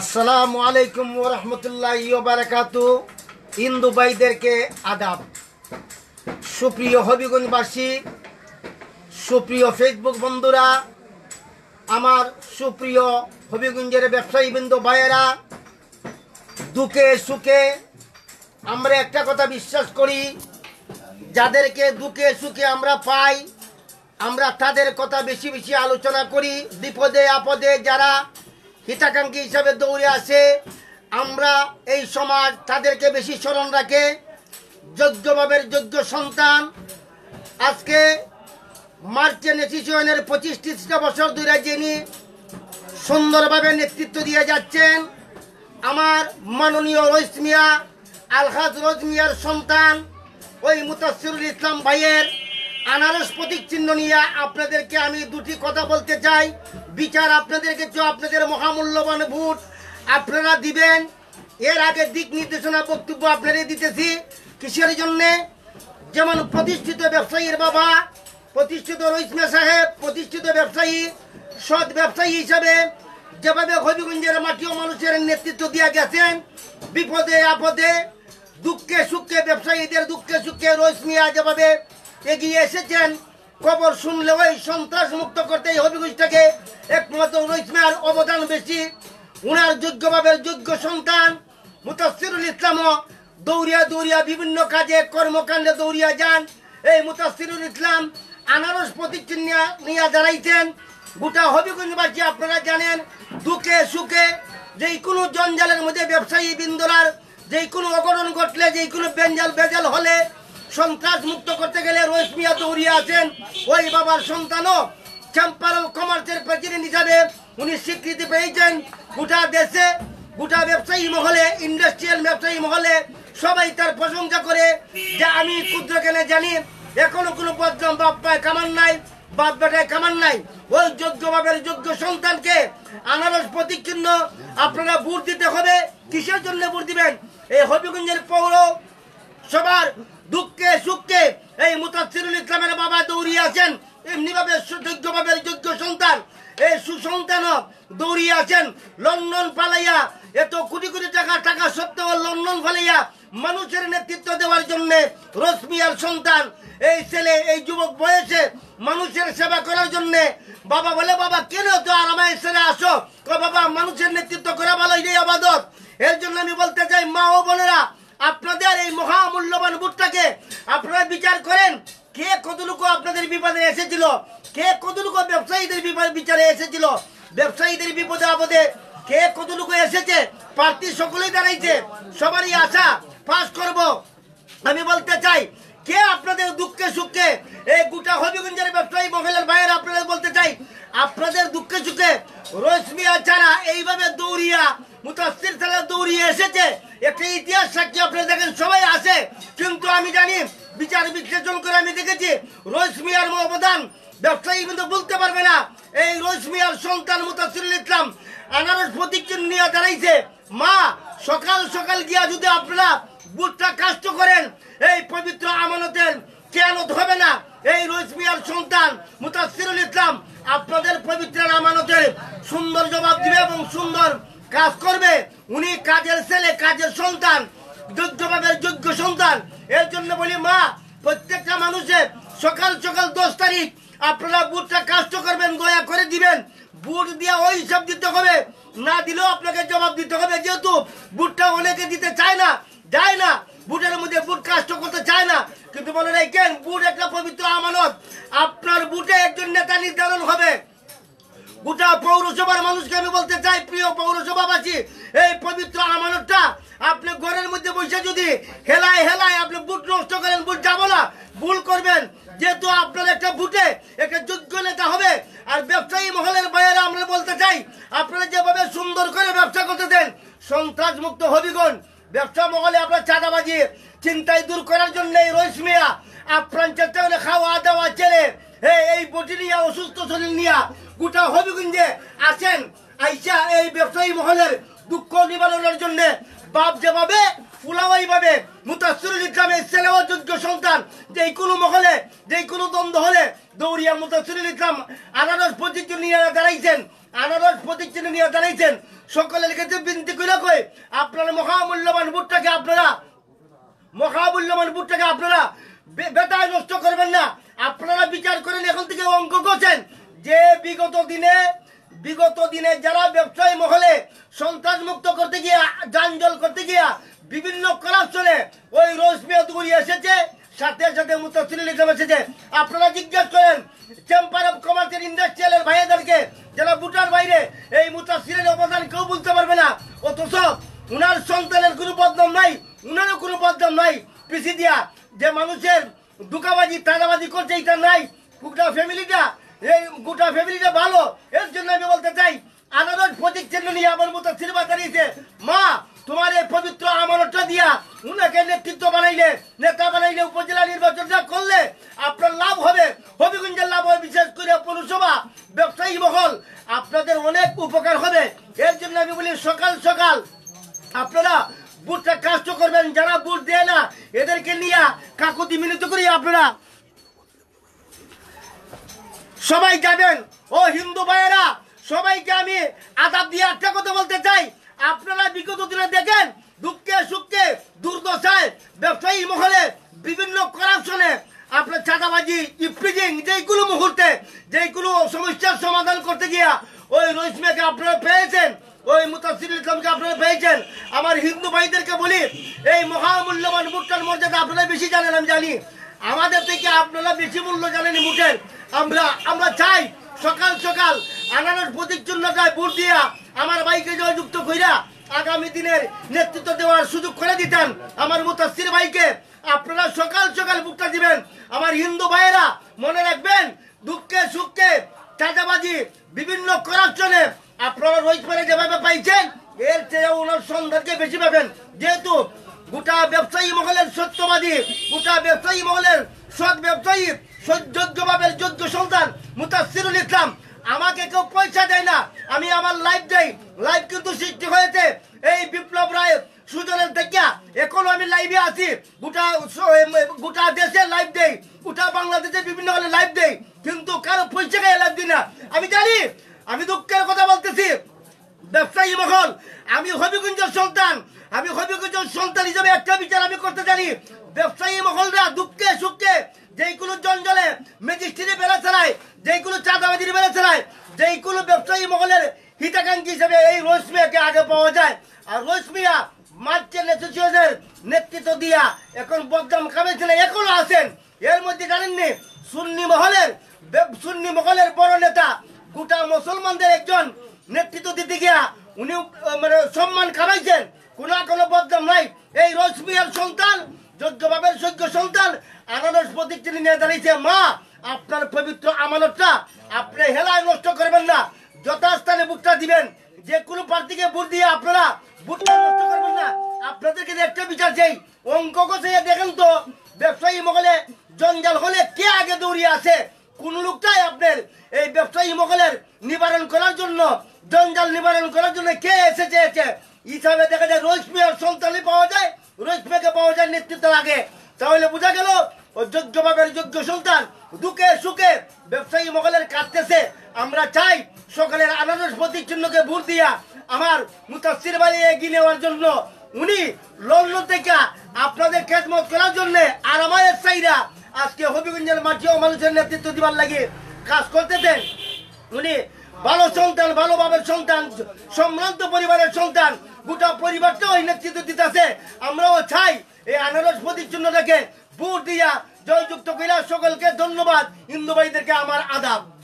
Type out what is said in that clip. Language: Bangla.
আসসালামু আলাইকুম ওরহমতুল্লাহ বারাকাতু হিন্দু ভাইদেরকে আদাব সুপ্রিয় হবিগঞ্জবাসী সুপ্রিয় ফেসবুক বন্ধুরা আমার সুপ্রিয় হবিগঞ্জের ব্যবসায়ী বিন্দু ভাইয়েরা দুঃখে সুখে আমরা একটা কথা বিশ্বাস করি যাদেরকে দুঃখে সুখে আমরা পাই আমরা তাদের কথা বেশি বেশি আলোচনা করি বিপদে আপদে যারা হিতাকাঙ্ক্ষী হিসাবে দৌড়ে আসে আমরা এই সমাজ তাদেরকে বেশি স্মরণ রাখে যোগ্যভাবে যোগ্য সন্তান আজকে মার্চেন অ্যাসোসিয়েশনের পঁচিশ ত্রিশ বছর দূরে যিনি সুন্দরভাবে নেতৃত্ব দিয়ে যাচ্ছেন আমার মাননীয় রইস মিয়া আলহাজ রোজ মিয়ার সন্তান ওই মুতাসিরুল ইসলাম ভাইয়ের আনারস প্রতীক চিহ্ন নিয়ে আপনাদেরকে আমি দুটি কথা বলতে চাই বিচার আপনাদেরকে আপনাদের মহামূল্যবান ভোট আপনারা দিবেন এর আগে দিক নির্দেশনা বক্তব্য আপনারাই দিতেছি কিসের জন্যে যেমন প্রতিষ্ঠিত ব্যবসায়ীর বাবা প্রতিষ্ঠিত রইসমা সাহেব প্রতিষ্ঠিত ব্যবসায়ী সৎ ব্যবসায়ী হিসাবে যেভাবে হবিগঞ্জের মাটিও মানুষের নেতৃত্ব দিয়ে গেছেন বিপদে আপদে দুঃখে সুখে ব্যবসায়ীদের দুঃখে সুখে রইসমিয়া যেভাবে এগিয়ে এসেছেন খবর শুনলেও এই সন্ত্রাস মুক্ত করতে এই হবিগঞ্জটাকে একমাত্র ইসমার অবদান বেশি উনার যোগ্যভাবে যোগ্য সন্তান মুতাসিরুল ইসলামও দৌড়িয়া দৌড়িয়া বিভিন্ন কাজে কর্মকাণ্ডে দৌড়িয়া যান এই মুতাসিরুল ইসলাম আনারস প্রতিচ্ছিন নিয়ে দাঁড়াইতেন গোটা হবিগুঞ্জবাসী আপনারা জানেন দুঃখে সুখে যে কোনো জঞ্জালের মধ্যে ব্যবসায়ী বিন্দোলার যে কোনো অঘটন ঘটলে যে কোনো বেঞ্জাল বেজাল হলে সন্ত্রাস মুক্ত করতে গেলে রশ্মিয়া দৌড়িয়ে আছেন ওই বাবার সন্তানও চম্পারল কমার্সের প্রেসিডেন্ট হিসাবে উনি স্বীকৃতি পেয়েছেন গোটা দেশে গোটা ব্যবসায়ী মহলে ইন্ডাস্ট্রিয়াল ব্যবসায়ী মহলে সবাই তার প্রশংসা করে যে আমি ক্ষুদ্র কেনে জানি এখনো কোনো পদ্ম বাপ পায় কামান নাই বাপ বেটায় কামান নাই ওই যোগ্য বাপের যোগ্য সন্তানকে আনারস প্রতীক আপনারা ভোট দিতে হবে কিসের জন্য ভোট দিবেন এই হবিগঞ্জের পৌর সবার দুঃখে সুখে এই মুতাসিরুল ইসলামের বাবা দৌড়িয়ে আছেন এমনিভাবে ভাবে যোগ্য সন্তান এই সুসন্তানও দৌড়িয়ে আছেন লন্ডন পালাইয়া এত কোটি কোটি টাকা টাকা সত্ত্বেও লন্ডন ফালাইয়া মানুষের নেতৃত্ব দেওয়ার জন্য রশ্মিয়ার সন্তান এই ছেলে এই যুবক বয়সে মানুষের সেবা করার জন্য বাবা বলে বাবা কেন তো আর আমার ছেলে আসো বাবা মানুষের নেতৃত্ব করা ভালো এই আবাদত এর জন্য আমি বলতে চাই মা ও বোনেরা আপনাদের এই মহামূল্যবান বুটটাকে আপনারা বিচার করেন কে কতটুকু আপনাদের বিপদে এসেছিল কে কতটুকু ব্যবসায়ীদের বিচারে এসেছিল ব্যবসায়ীদের বিপদে আপদে কে কতটুকু এসেছে প্রার্থী সকলেই দাঁড়াইছে সবারই আশা পাশ করব আমি বলতে চাই কে আপনাদের দুঃখে সুখে এই গোটা হবিগঞ্জের ব্যবসায়ী মহিলার বাইরে আপনাদের বলতে চাই আপনাদের দুঃখে সুখে রশ্মিয়া ছাড়া এইভাবে দৌড়িয়া মুতাসির ছাড়া দৌড়িয়ে এসেছে একটি ইতিহাস সাক্ষী আপনারা দেখেন সবাই আছে কিন্তু আমি জানি বিচার বিশ্লেষণ করে আমি দেখেছি রোজমিয়ার অবদান ব্যবসায়ী কিন্তু বলতে পারবে না এই রোজমিয়ার সন্তান মুতাসিরুল ইসলাম আনারস প্রতীক চিহ্ন নিয়ে দাঁড়াইছে মা সকাল সকাল গিয়া যদি আপনারা বুটটা কাষ্ট করেন এই পবিত্র আমানতের কেন হবে না এই রোজমিয়ার সন্তান মুতাসিরুল ইসলাম আপনাদের পবিত্র আমানতের সুন্দর জবাব দিবে এবং সুন্দর কাজ করবে উনি কাজের ছেলে কাজের সন্তান যোগ্য বাবের যোগ্য সন্তান এর জন্য বলি মা প্রত্যেকটা মানুষের সকাল সকাল দশ তারিখ আপনারা বুটটা কাস্ট করবেন গয়া করে দিবেন বুট দিয়ে ওই হিসাব দিতে হবে না দিলেও আপনাকে জবাব দিতে হবে যেহেতু বুটটা অনেকে দিতে চায় না যায় না বুটের মধ্যে বুট কাস্ট করতে চায় না কিন্তু মনে রাখেন বুট একটা পবিত্র আমানত আপনার বুটে একজন নেতা নির্ধারণ হবে গোটা পৌরসভার মানুষকে আমি বলতে চাই প্রিয় পৌরসভাবাসী এই পবিত্র আমানতটা আপনি ঘরের মধ্যে বসে যদি হেলায় হেলায় আপনি বুট নষ্ট করেন বুট যাবো না ভুল করবেন যেহেতু আপনার একটা ভুটে একটা যোগ্য নেতা হবে আর ব্যবসায়ী মহলের বাইরে আমরা বলতে চাই আপনারা যেভাবে সুন্দর করে ব্যবসা করতে দেন সন্ত্রাস মুক্ত হবিগণ ব্যবসা মহলে আপনার চাঁদাবাজি চিন্তায় দূর করার জন্য এই রশ্মিয়া আপনার চেষ্টা করে খাওয়া দাওয়া ছেলে এই বটিলিয়া অসুস্থ শরীর নিয়া গোটা হবিগঞ্জে আসেন আইসা এই ব্যবসায়ী মহলের দুঃখ নিবারণের জন্য বাপ যেভাবে ফুলাওয়াইভাবে মুতাসুরুল ইসলামের ছেলেওয়া যোগ্য সন্তান যে কোনো মহলে যে কোনো দ্বন্দ্ব হলে দৌড়িয়া মুতাসুরুল ইসলাম আনারস প্রতিজ্ঞ নিয়ে দাঁড়াইছেন আনারস প্রতিজ্ঞ নিয়ে দাঁড়াইছেন সকলের কাছে বিনতি করে কই আপনারা মহামূল্যবান বুটটাকে আপনারা মহামূল্যবান বুটটাকে আপনারা বেতায় নষ্ট করবেন না আপনারা বিচার করেন এখন থেকে অঙ্ক করছেন যে বিগত দিনে বিগত দিনে যারা ব্যবসায়ী মহলে সন্ত্রাস মুক্ত করতে গিয়া যানজল করতে গিয়া বিভিন্ন করাপশনে ওই রোজমিয়াতগুলি এসেছে সাথে সাথে মুতাসিরুল ইসলাম এসেছে আপনারা জিজ্ঞেস করেন চেম্বার অফ কমার্সের ইন্ডাস্ট্রিয়ালের ভাইয়াদেরকে যারা বুটার বাইরে এই মুতাসিরের অবদান কেউ বলতে পারবে না অথচ উনার সন্তানের কোনো বদনাম নাই উনারও কোনো বদনাম নাই পিছিয়ে দিয়া যে মানুষের দুকাবাজি তাজাবাজি করছে এটা নাই গোটা ফ্যামিলিটা এই গোটা ফ্যামিলিটা ভালো এর জন্য আমি বলতে চাই আদালত প্রতীক চিহ্ন নিয়ে আমার মতো সিনেমা দাঁড়িয়েছে মা তোমার এই পবিত্র আমানতটা দিয়া উনাকে নেতৃত্ব বানাইলে নেতা বানাইলে উপজেলা নির্বাচনটা করলে আপনার লাভ হবে হবিগঞ্জের লাভ হবে বিশেষ করে পৌরসভা ব্যবসায়ী মহল আপনাদের অনেক উপকার হবে এর জন্য আমি বলি সকাল সকাল আপনারা বুথটা কাজ করবেন যারা বুট দেয় না এদেরকে নিয়ে কাকুতি মিলিত করি আপনারা সবাই যাবেন ও হিন্দু ভাইয়েরা সবাইকে আমি আদাব দিয়ে একটা কথা বলতে চাই আপনারা বিগত দিনে দেখেন দুঃখে সুখে দুর্দশায় ব্যবসায়ী মহলে বিভিন্ন করাপশনে আপনার চাঁদাবাজি ইপ্রিজিং যেইগুলো মুহূর্তে যেইগুলো সমস্যার সমাধান করতে গিয়া ওই রশ্মিকে আপনারা পেয়েছেন ওই মুতাসির ইসলামকে আপনারা পেয়েছেন আমার হিন্দু ভাইদেরকে বলি এই মহামূল্যবান মুটকার মর্যাদা আপনারা বেশি জানেন আমি জানি আমাদের থেকে আপনারা বেশি মূল্য জানেন মুখের আমরা আমরা চাই সকাল সকাল আনারস প্রতীক চিহ্নটায় ভোট দিয়া আমার ভাইকে জয়যুক্ত করিয়া আগামী দিনের নেতৃত্ব দেওয়ার সুযোগ করে দিতেন আমার মুতাসির ভাইকে আপনারা সকাল সকাল বুকটা দিবেন আমার হিন্দু ভাইয়েরা মনে রাখবেন দুঃখে সুখকে চাঁদাবাজি বিভিন্ন করাপশনে আপনারা রোজ পারে যেভাবে পাইছেন এর চেয়ে ওনার সন্ধানকে বেশি পাবেন যেহেতু গোটা ব্যবসায়ী মহলের সত্যবাদী গোটা ব্যবসায়ী মহলের সৎ ব্যবসায়ী সৌযোগ্য ভাবে যোগ্য সন্তান মুতাসিরুল ইসলাম আমাকে কেউ পয়সা দেয় না আমি আমার লাইফ দেই লাইফ কিন্তু সৃষ্টি হয়েছে এই বিপ্লব রায় সুজনের দেখিয়া এখনো আমি লাইভে আছি গোটা গোটা দেশে লাইভ দেই গোটা বাংলাদেশে বিভিন্ন হলে লাইভ দেই কিন্তু কারো পয়সা গায়ে লাভ দিই না আমি জানি আমি দুঃখের কথা বলতেছি ব্যবসায়ী মহল আমি হবিগঞ্জের সন্তান আমি হবিগঞ্জের সন্তান হিসেবে একটা বিচার আমি করতে জানি ব্যবসায়ী মহলরা দুঃখে সুখে যেইগুলো জঞ্জলে মেজিস্ট্রি বেলা চালায় যেইগুলো চাঁদাবাজির বেলা চালায় যেইগুলো ব্যবসায়ী মহলের হিতাকাঙ্ক্ষী হিসেবে এই রশ্মিয়াকে আগে পাওয়া যায় আর রশ্মিয়া মার্চেল অ্যাসোসিয়েশনের নেতৃত্ব দিয়া এখন বদনাম কামেছেন এখনো আছেন এর মধ্যে জানেননি সুন্নি মহলের সুন্নি মহলের বড় নেতা গোটা মুসলমানদের একজন নেতৃত্ব দিতে গিয়া উনি মানে সম্মান খাবাইছেন কোন কোনো বদনাম নাই এই রশ্মিয়ার সন্তান যজ্ঞবাবের যোগ্য সন্তান আনারস প্রতীক তিনি নিয়ে দাঁড়িয়েছে মা আপনার পবিত্র আমানতটা আপনি হেলায় নষ্ট করবেন না যথাস্থানে বুটটা দিবেন যে কোনো প্রার্থীকে ভোট দিয়ে আপনারা বুটটা নষ্ট করবেন না আপনাদেরকে একটা বিচার চাই অঙ্ক কষে দেখেন তো ব্যবসায়ী মহলে জঞ্জাল হলে কে আগে দৌড়িয়ে আসে দুঃখে সুখে ব্যবসায়ী মহলের কাটতেছে আমরা চাই সকালের আনারস প্রতীক চিহ্নকে ভুল দিয়া আমার মুতাসির বাড়ি এগিয়ে নেওয়ার জন্য উনি লন্ডন থেকে আপনাদের খেদমত করার জন্য আর আমাদের চাইরা আজকে হবিগঞ্জের মাটি ও মানুষের নেতৃত্ব দিবার লাগে কাজ করতেছেন উনি ভালো সন্তান ভালোভাবে সন্তান সম্ভ্রান্ত পরিবারের সন্তান গোটা পরিবারটাও নেতৃত্ব দিতেছে আমরাও চাই এই আনারস প্রতীক চিহ্নটাকে ভোট দিয়া জয়যুক্ত কইলা সকলকে ধন্যবাদ হিন্দু ভাইদেরকে আমার আদাব